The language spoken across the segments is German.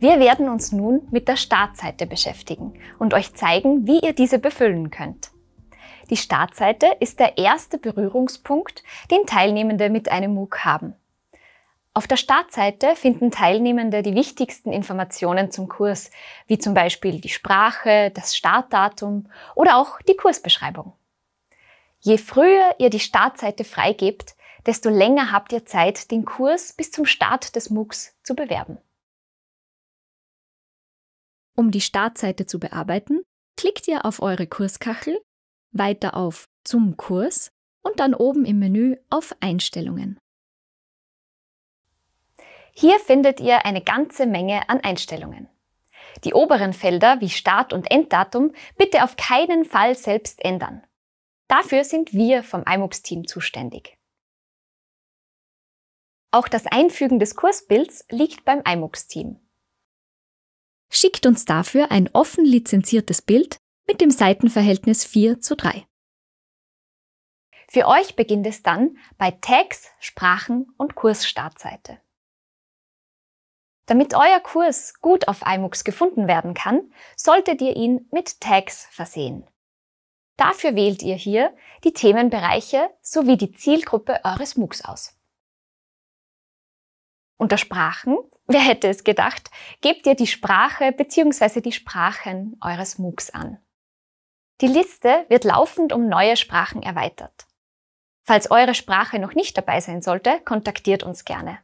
Wir werden uns nun mit der Startseite beschäftigen und euch zeigen, wie ihr diese befüllen könnt. Die Startseite ist der erste Berührungspunkt, den Teilnehmende mit einem MOOC haben. Auf der Startseite finden Teilnehmende die wichtigsten Informationen zum Kurs, wie zum Beispiel die Sprache, das Startdatum oder auch die Kursbeschreibung. Je früher ihr die Startseite freigebt, desto länger habt ihr Zeit, den Kurs bis zum Start des MOOCs zu bewerben. Um die Startseite zu bearbeiten, klickt ihr auf eure Kurskachel, weiter auf Zum Kurs und dann oben im Menü auf Einstellungen. Hier findet ihr eine ganze Menge an Einstellungen. Die oberen Felder wie Start- und Enddatum bitte auf keinen Fall selbst ändern. Dafür sind wir vom iMux-Team zuständig. Auch das Einfügen des Kursbilds liegt beim iMux-Team schickt uns dafür ein offen lizenziertes Bild mit dem Seitenverhältnis 4 zu 3. Für euch beginnt es dann bei Tags, Sprachen und Kursstartseite. Damit euer Kurs gut auf iMux gefunden werden kann, solltet ihr ihn mit Tags versehen. Dafür wählt ihr hier die Themenbereiche sowie die Zielgruppe eures MOOCs aus. Unter Sprachen Wer hätte es gedacht? Gebt ihr die Sprache bzw. die Sprachen eures MOOCs an. Die Liste wird laufend um neue Sprachen erweitert. Falls eure Sprache noch nicht dabei sein sollte, kontaktiert uns gerne.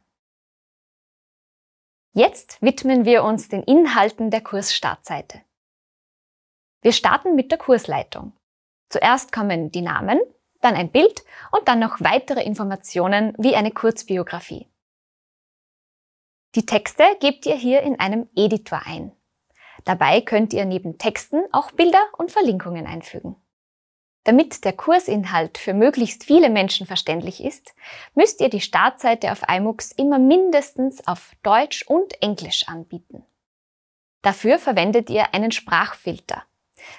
Jetzt widmen wir uns den Inhalten der Kursstartseite. Wir starten mit der Kursleitung. Zuerst kommen die Namen, dann ein Bild und dann noch weitere Informationen wie eine Kurzbiografie. Die Texte gebt ihr hier in einem Editor ein. Dabei könnt ihr neben Texten auch Bilder und Verlinkungen einfügen. Damit der Kursinhalt für möglichst viele Menschen verständlich ist, müsst ihr die Startseite auf iMux immer mindestens auf Deutsch und Englisch anbieten. Dafür verwendet ihr einen Sprachfilter.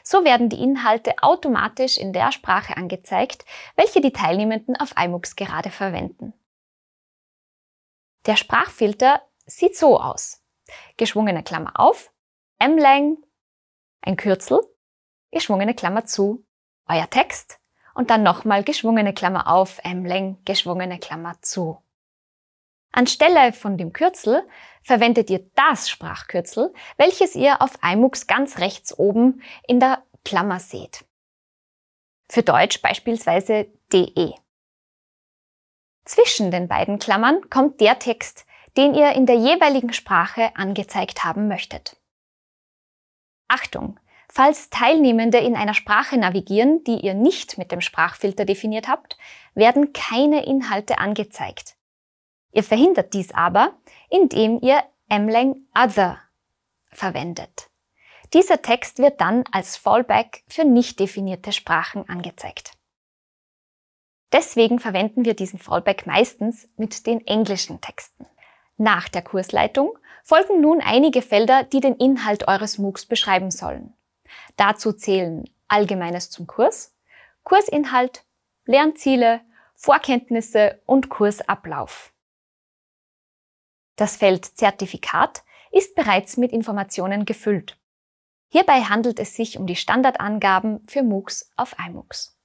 So werden die Inhalte automatisch in der Sprache angezeigt, welche die Teilnehmenden auf iMux gerade verwenden. Der Sprachfilter sieht so aus. Geschwungene Klammer auf, M-Lang, ein Kürzel, geschwungene Klammer zu, euer Text und dann nochmal geschwungene Klammer auf, M-Lang, geschwungene Klammer zu. Anstelle von dem Kürzel verwendet ihr das Sprachkürzel, welches ihr auf iMux ganz rechts oben in der Klammer seht. Für Deutsch beispielsweise DE. Zwischen den beiden Klammern kommt der Text, den ihr in der jeweiligen Sprache angezeigt haben möchtet. Achtung! Falls Teilnehmende in einer Sprache navigieren, die ihr nicht mit dem Sprachfilter definiert habt, werden keine Inhalte angezeigt. Ihr verhindert dies aber, indem ihr mlang other verwendet. Dieser Text wird dann als Fallback für nicht definierte Sprachen angezeigt. Deswegen verwenden wir diesen Fallback meistens mit den englischen Texten. Nach der Kursleitung folgen nun einige Felder, die den Inhalt eures MOOCs beschreiben sollen. Dazu zählen Allgemeines zum Kurs, Kursinhalt, Lernziele, Vorkenntnisse und Kursablauf. Das Feld Zertifikat ist bereits mit Informationen gefüllt. Hierbei handelt es sich um die Standardangaben für MOOCs auf iMOOCs.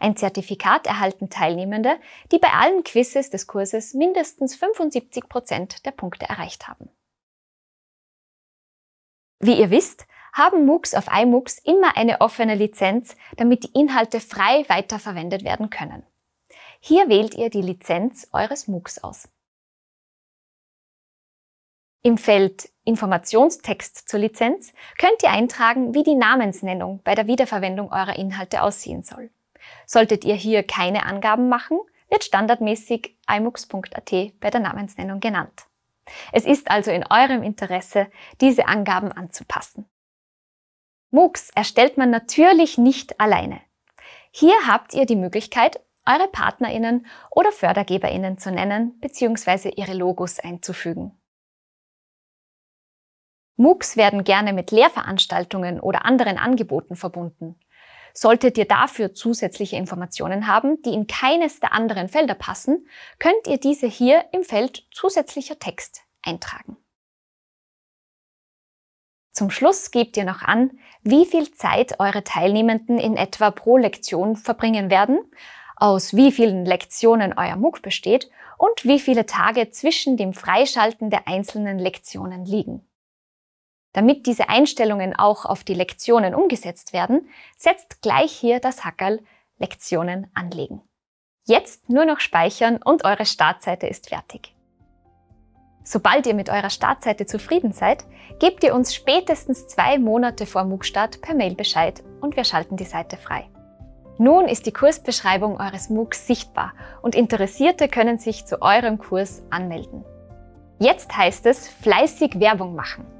Ein Zertifikat erhalten Teilnehmende, die bei allen Quizzes des Kurses mindestens 75 Prozent der Punkte erreicht haben. Wie ihr wisst, haben MOOCs auf iMOOCs immer eine offene Lizenz, damit die Inhalte frei weiterverwendet werden können. Hier wählt ihr die Lizenz eures MOOCs aus. Im Feld Informationstext zur Lizenz könnt ihr eintragen, wie die Namensnennung bei der Wiederverwendung eurer Inhalte aussehen soll. Solltet ihr hier keine Angaben machen, wird standardmäßig imux.at bei der Namensnennung genannt. Es ist also in eurem Interesse, diese Angaben anzupassen. MOOCs erstellt man natürlich nicht alleine. Hier habt ihr die Möglichkeit, eure PartnerInnen oder FördergeberInnen zu nennen bzw. ihre Logos einzufügen. MOOCs werden gerne mit Lehrveranstaltungen oder anderen Angeboten verbunden. Solltet ihr dafür zusätzliche Informationen haben, die in keines der anderen Felder passen, könnt ihr diese hier im Feld zusätzlicher Text eintragen. Zum Schluss gebt ihr noch an, wie viel Zeit eure Teilnehmenden in etwa pro Lektion verbringen werden, aus wie vielen Lektionen euer MOOC besteht und wie viele Tage zwischen dem Freischalten der einzelnen Lektionen liegen. Damit diese Einstellungen auch auf die Lektionen umgesetzt werden, setzt gleich hier das Hackerl Lektionen anlegen. Jetzt nur noch speichern und eure Startseite ist fertig. Sobald ihr mit eurer Startseite zufrieden seid, gebt ihr uns spätestens zwei Monate vor MOOC-Start per Mail Bescheid und wir schalten die Seite frei. Nun ist die Kursbeschreibung eures MOOCs sichtbar und Interessierte können sich zu eurem Kurs anmelden. Jetzt heißt es fleißig Werbung machen.